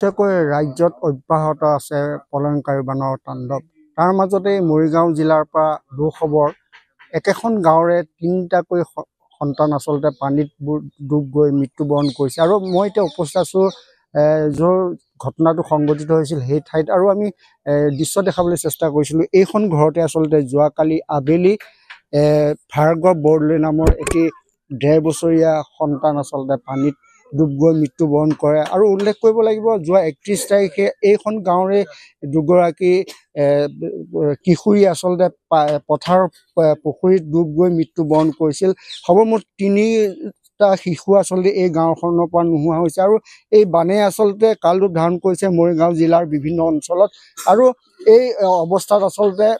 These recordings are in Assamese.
প্ৰত্যেকৰে ৰাজ্যত অব্যাহত আছে পলংকাৰী বানৰ তাণ্ডৱ তাৰ মাজতে মৰিগাঁও জিলাৰ পৰা দুখবৰ একেখন গাঁৱৰে তিনিটাকৈ সন্তান আচলতে পানীত ডুব গৈ মৃত্যুবৰণ কৰিছে আৰু মই এতিয়া উপস্থিত আছোঁ য'ৰ ঘটনাটো সংঘটিত হৈছিল সেই ঠাইত আৰু আমি দৃশ্য দেখাবলৈ চেষ্টা কৰিছিলোঁ এইখন ঘৰতে আচলতে যোৱাকালি আবেলি ভাৰ্গৱ বৰদলৈ নামৰ এটি ডেৰ বছৰীয়া সন্তান আচলতে পানীত ডুব গৈ মৃত্যুবৰণ কৰে আৰু উল্লেখ কৰিব লাগিব যোৱা একত্ৰিছ তাৰিখে এইখন গাঁৱৰে দুগৰাকী কিশোৰী আচলতে পথাৰ পুখুৰীত ডুব গৈ মৃত্যুবৰণ কৰিছিল সৰ্বমুঠ তিনিটা শিশু আচলতে এই গাঁওখনৰ পৰা নোহোৱা হৈছে আৰু এই বানে আচলতে কালৰূপ ধাৰণ কৰিছে মৰিগাঁও জিলাৰ বিভিন্ন অঞ্চলত আৰু এই অৱস্থাত আচলতে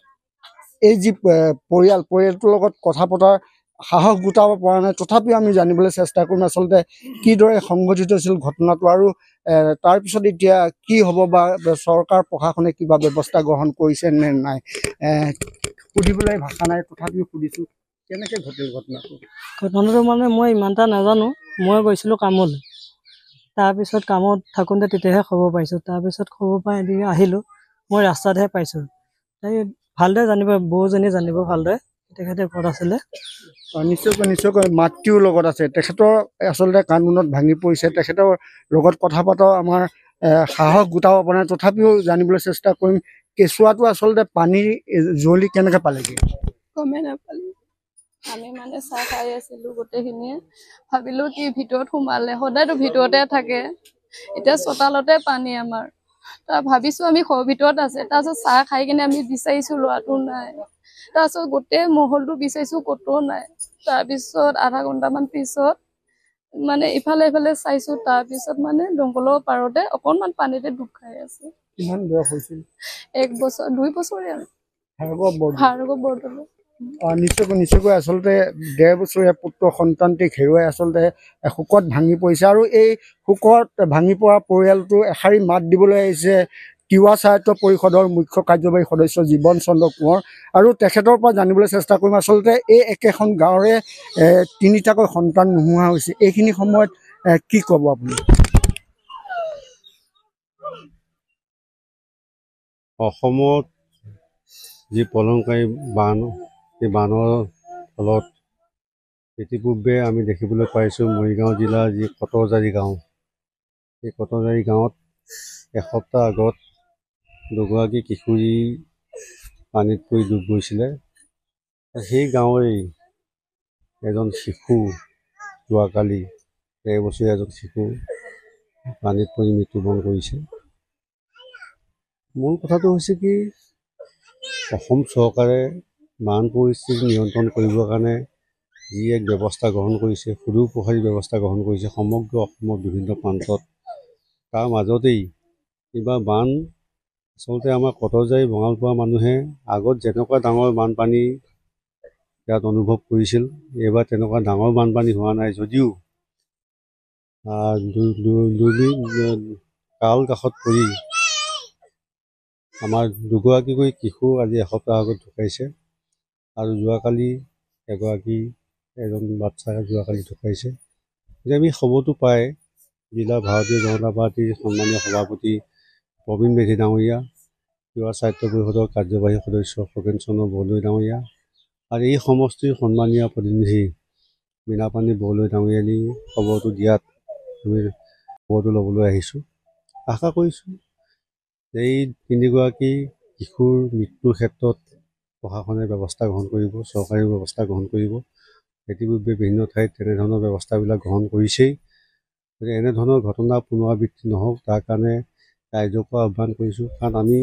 এই যি পৰিয়াল পৰিয়ালটোৰ লগত কথা পতাৰ সাহস গোটাব পৰা নাই তথাপিও আমি জানিবলৈ চেষ্টা কৰিম আচলতে কিদৰে সংঘটিত হৈছিল ঘটনাটো আৰু তাৰপিছত এতিয়া কি হ'ব বা চৰকাৰ প্ৰশাসনে কিবা ব্যৱস্থা গ্ৰহণ কৰিছে নে নাই সুধিবলৈ ভাষা নাই তথাপিও সুধিছোঁ কেনেকৈ ঘটিল ঘটনাটো ঘটনাটো মানে মই ইমানটা নাজানো মই গৈছিলোঁ কামলৈ তাৰপিছত কামত থাকোঁতে তেতিয়াহে খবৰ পাইছোঁ তাৰপিছত খবৰ পাই এদিন আহিলোঁ মই ৰাস্তাতহে পাইছোঁ ভালদৰে জানিব বৌজনীয়ে জানিব ভালদৰে তেখেতে ঘৰত আছিলে নিশ্চয়কৈ নিশ্চয়কৈ মাতৃও লগত আছে তেখেতৰ আচলতে কানুনত ভাঙি পৰিছে তেখেতৰ লগত কথা পতাও আমাৰ সাহস গোটাব পৰা নাই তথাপিও জানিবলৈ চেষ্টা কৰিম কেঁচুৱাটো আচলতে পানীৰ জ্বলি কেনেকৈ পালেগৈ গমে নাপালে আমি মানে চাহ খাই আছিলোঁ গোটেইখিনিয়ে ভাবিলোঁ কি ভিতৰত সোমালে সদায়তো ভিতৰতে থাকে এতিয়া চোতালতে পানী আমাৰ ভাবিছো আমি ঘৰৰ ভিতৰত আছে তাৰপিছত চাহ খাই কিনে আমি বিচাৰিছো ল'ৰাটো নাই তাৰপিছত গোটেই মহলটো বিচাৰিছো ক'তো নাই তাৰপিছত আধা ঘণ্টামান পিছত মানে ইফালে ইফালে চাইছো তাৰপিছত মানে দমকলৰ পাৰতে অকণমান পানীতে দুখ খাই আছে এক বছৰ দুই বছৰে আৰু ভাৰ্গৱ বৰদলৈ অঁ নিশ্চয়কৈ নিশ্চয়কৈ আচলতে ডেৰ বছৰীয়া পুত্ৰ সন্তানটিক হেৰুৱাই আচলতে শোকত ভাঙি পৰিছে আৰু এই শোকত ভাঙি পৰা পৰিয়ালটো এশাৰী মাত দিবলৈ আহিছে তিৱা স্বায়ত্ত পৰিষদৰ মুখ্য কাৰ্যবাহী সদস্য জীৱন চন্দ্ৰ কোঁৱৰ আৰু তেখেতৰ পৰা জানিবলৈ চেষ্টা কৰিম আচলতে এই একেখন গাঁৱৰে তিনিটাকৈ সন্তান নোহোৱা হৈছে এইখিনি সময়ত কি ক'ব আপুনি অসমত যি পলংকাৰী বান সেই বানৰ ফলত ইতিপূৰ্বে আমি দেখিবলৈ পাইছোঁ মৰিগাঁও জিলাৰ যি কটৰজাৰী গাঁও সেই কটৰজাৰী গাঁৱত এসপ্তাহ আগত দুগৰাকী কিশোৰী পানীত পৰি ডুব গৈছিলে সেই গাঁৱৰেই এজন শিশু যোৱাকালি ডেৰ বছৰীয়া এজন শিশু পানীত পৰি মৃত্যুবৰণ কৰিছে মূল কথাটো হৈছে কি অসম চৰকাৰে বান পৰিস্থিতি নিয়ন্ত্ৰণ কৰিবৰ কাৰণে যি এক ব্যৱস্থা গ্ৰহণ কৰিছে সুদূৰপ্ৰসাৰী ব্যৱস্থা গ্ৰহণ কৰিছে সমগ্ৰ অসমৰ বিভিন্ন প্ৰান্তত তাৰ মাজতেই এইবাৰ বান আচলতে আমাৰ কটজাৰী ভঙালপোৱা মানুহে আগত যেনেকুৱা ডাঙৰ বানপানী ইয়াত অনুভৱ কৰিছিল এইবাৰ তেনেকুৱা ডাঙৰ বানপানী হোৱা নাই যদিও দুই কাল কাষত পৰি আমাৰ দুগৰাকীকৈ কিশোৰ আজি এসপ্তাহ আগত ঢুকাইছে আৰু যোৱাকালি এগৰাকী এজন বাচ্ছাই যোৱাকালি ঢুকাইছে যে আমি খবৰটো পাই জিলা ভাৰতীয় জনতা পাৰ্টীৰ সন্মানীয় সভাপতি প্ৰবীণ মেধি ডাঙৰীয়া তিৱা স্বাস্থ্য পৰিষদৰ কাৰ্যবাহী সদস্য খগেন চন্দ্ৰ বৰদৈ ডাঙৰীয়া আৰু এই সমষ্টিৰ সন্মানীয় প্ৰতিনিধি মীনাপাণী বৰদৈ ডাঙৰীয়ালি খবৰটো দিয়াত আমি খবৰটো ল'বলৈ আহিছোঁ আশা কৰিছোঁ এই তিনিগৰাকী শিশুৰ মৃত্যুৰ ক্ষেত্ৰত প্ৰশাসনে ব্যৱস্থা গ্ৰহণ কৰিব চৰকাৰেও ব্যৱস্থা গ্ৰহণ কৰিব ইতিপূৰ্বে বিভিন্ন ঠাইত তেনেধৰণৰ ব্যৱস্থাবিলাক গ্ৰহণ কৰিছেই গতিকে এনেধৰণৰ ঘটনা পুনৰাবৃত্তি নহওক তাৰ কাৰণে ৰাইজকো আহ্বান কৰিছোঁ কাৰণ আমি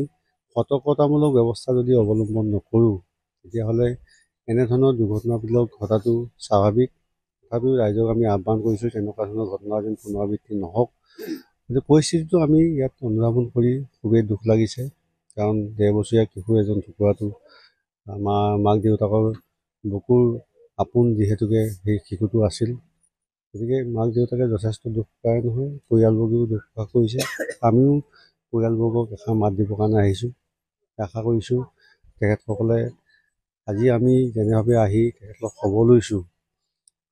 সতৰ্কতামূলক ব্যৱস্থা যদি অৱলম্বন নকৰোঁ তেতিয়াহ'লে এনেধৰণৰ দুৰ্ঘটনাবিলাক ঘটাটো স্বাভাৱিক তথাপিও ৰাইজক আমি আহ্বান কৰিছোঁ তেনেকুৱা ধৰণৰ ঘটনা যেন পুনৰাবৃত্তি নহওক গতিকে পৰিস্থিতিটো আমি ইয়াত অনুধাৱন কৰি খুবেই দুখ লাগিছে কাৰণ ডেৰ বছৰীয়া কিশোৰ এজন টুকুৰাটো আমাৰ মাক দেউতাকৰ বুকুৰ আপোন যিহেতুকে সেই শিশুটো আছিল গতিকে মাক দেউতাকে যথেষ্ট দুখ পায় নহয় পৰিয়ালবৰ্গেও দুখ প্ৰকাশ কৰিছে আমিও পৰিয়ালবৰ্গক এষাৰ মাত দিবৰ কাৰণে আহিছোঁ আশা কৰিছোঁ তেখেতসকলে আজি আমি যেনেভাৱে আহি তেখেতলোক খবৰ লৈছোঁ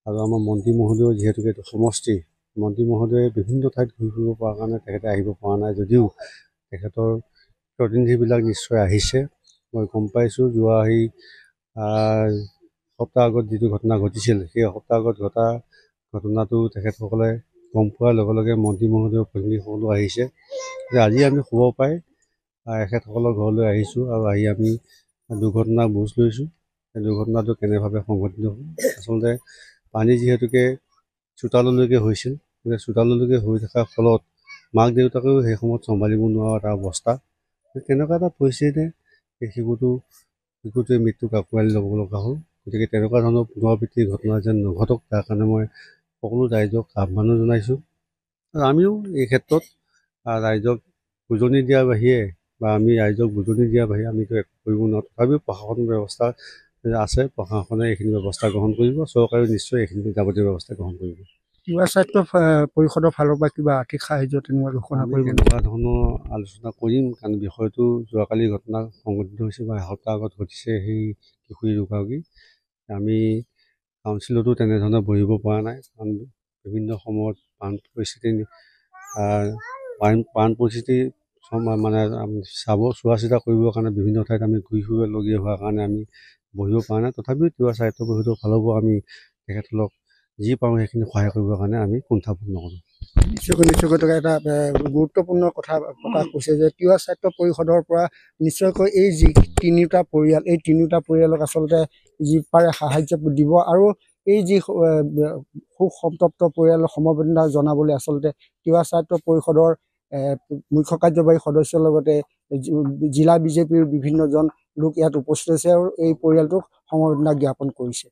আৰু আমাৰ মন্ত্ৰী মহোদয় যিহেতুকে এইটো সমষ্টি মন্ত্ৰী মহোদয়ে বিভিন্ন ঠাইত ঘূৰি ফুৰিব পৰা কাৰণে তেখেতে আহিব পৰা নাই যদিও তেখেতৰ প্ৰতিনিধিবিলাক নিশ্চয় আহিছে মই গম পাইছোঁ যোৱা সেই সপ্তাহ আগত যিটো ঘটনা ঘটিছিল সেই সপ্তাহ আগত ঘটা ঘটনাটো তেখেতসকলে গম পোৱাৰ লগে লগে মন্ত্ৰী মহোদয় প্ৰতিনিধিসকলো আহিছে যে আজি আমি শুব পাই এখেতসকলৰ ঘৰলৈ আহিছোঁ আৰু আহি আমি দুৰ্ঘটনা বুজ লৈছোঁ সেই দুৰ্ঘটনাটো কেনেভাৱে সংঘটিত হ'ল আচলতে পানী যিহেতুকে চোতাললৈকে হৈছিল গতিকে চোতাললৈকে হৈ থকাৰ ফলত মাক দেউতাকেও সেই সময়ত চম্ভালিব নোৱাৰা এটা অৱস্থা কেনেকুৱা এটা পৰিস্থিতিতে সেই শিশুটো শিশুটোৱে মৃত্যুক আঁকোৱালি ল'ব লগা হ'ল গতিকে তেনেকুৱা ধৰণৰ পুনৰাবৃত্তিৰ ঘটনা যেন নঘটক তাৰ কাৰণে মই সকলো ৰাইজক আহ্বানো জনাইছোঁ আৰু আমিও এই ক্ষেত্ৰত ৰাইজক বুজনি দিয়াৰ বাহিৰে বা আমি ৰাইজক বুজনি দিয়াৰ বাহিৰে আমিতো একো কৰিব নোৱাৰোঁ তথাপিও প্ৰশাসন ব্যৱস্থা আছে প্ৰশাসনে এইখিনি ব্যৱস্থা গ্ৰহণ কৰিব চৰকাৰেও নিশ্চয় এইখিনি যাৱতীয় ব্যৱস্থা গ্ৰহণ কৰিব যুৱা স্বাস্থ্য পৰিষদৰ ফালৰ পৰা কিবা আৰ্থিক সাহাৰ্য তেনেকুৱা ঘোষণা কৰিব তেনেকুৱা ধৰণৰ আলোচনা কৰিম কাৰণ বিষয়টো যোৱাকালি ঘটনা সংঘটিত হৈছে বা এসপ্তাহ আগত ঘটিছে সেই কিশোৰী ৰোগী আমি কাউন্সিলতো তেনেধৰণে বহিব পৰা নাই কাৰণ বিভিন্ন সময়ত প্ৰাণ পৰিস্থিতি প্ৰাণ পৰিস্থিতি মানে চাব চোৱা চিতা কৰিবৰ কাৰণে বিভিন্ন ঠাইত আমি ঘূৰি ফুৰিবলগীয়া হোৱাৰ কাৰণে আমি বহিব পৰা নাই তথাপিও তিৱা স্বাস্থ্য পৰিষদৰ ফালৰ পৰা আমি তেখেতসকলক যি পাওঁ সেইখিনি সহায় কৰিবৰ কাৰণে আমি কুণ্ঠাবোধ নকৰোঁ নিশ্চয় নিশ্চয়কৈ এটা গুৰুত্বপূৰ্ণ কথা প্ৰকাশ কৰিছে যে তিৱা স্বাস্থ্য পৰিষদৰ পৰা নিশ্চয়কৈ এই যি তিনিওটা পৰিয়াল এই তিনিওটা পৰিয়ালক আচলতে যি পাৰে সাহাৰ্য দিব আৰু এই যি সুখ সন্তপ্ত পৰিয়ালক সমবেদনা জনাবলৈ আচলতে তিৱা স্বাস্থ্য পৰিষদৰ মুখ্য কাৰ্যবাহী সদস্যৰ লগতে জিলা বিজেপিৰ বিভিন্নজন লোক ইয়াত উপস্থিত হৈছে আৰু এই পৰিয়ালটোক সমবেদনা জ্ঞাপন কৰিছে